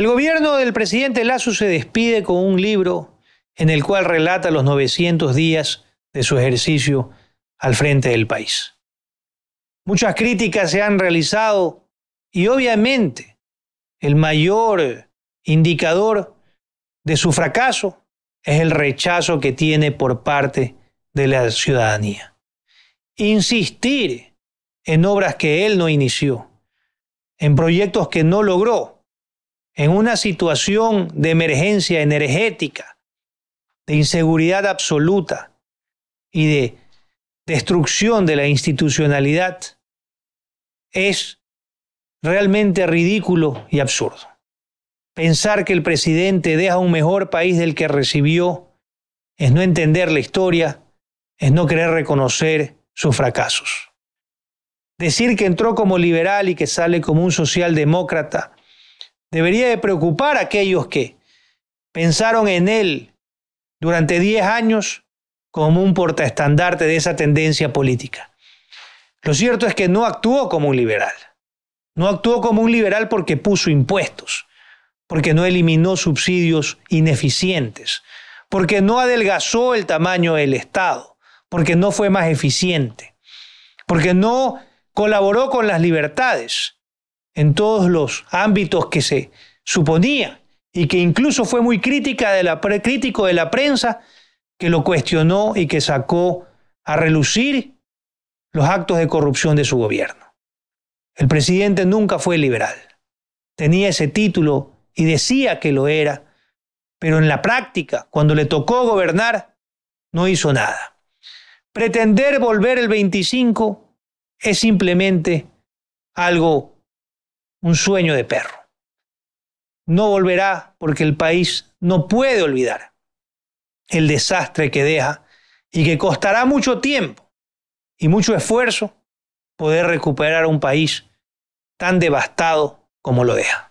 El gobierno del presidente Lazo se despide con un libro en el cual relata los 900 días de su ejercicio al frente del país. Muchas críticas se han realizado y obviamente el mayor indicador de su fracaso es el rechazo que tiene por parte de la ciudadanía. Insistir en obras que él no inició, en proyectos que no logró, en una situación de emergencia energética, de inseguridad absoluta y de destrucción de la institucionalidad, es realmente ridículo y absurdo. Pensar que el presidente deja un mejor país del que recibió es no entender la historia, es no querer reconocer sus fracasos. Decir que entró como liberal y que sale como un socialdemócrata Debería de preocupar a aquellos que pensaron en él durante 10 años como un portaestandarte de esa tendencia política. Lo cierto es que no actuó como un liberal. No actuó como un liberal porque puso impuestos, porque no eliminó subsidios ineficientes, porque no adelgazó el tamaño del Estado, porque no fue más eficiente, porque no colaboró con las libertades, en todos los ámbitos que se suponía y que incluso fue muy crítica de la, crítico de la prensa que lo cuestionó y que sacó a relucir los actos de corrupción de su gobierno. El presidente nunca fue liberal. Tenía ese título y decía que lo era, pero en la práctica, cuando le tocó gobernar, no hizo nada. Pretender volver el 25 es simplemente algo un sueño de perro. No volverá porque el país no puede olvidar el desastre que deja y que costará mucho tiempo y mucho esfuerzo poder recuperar un país tan devastado como lo deja.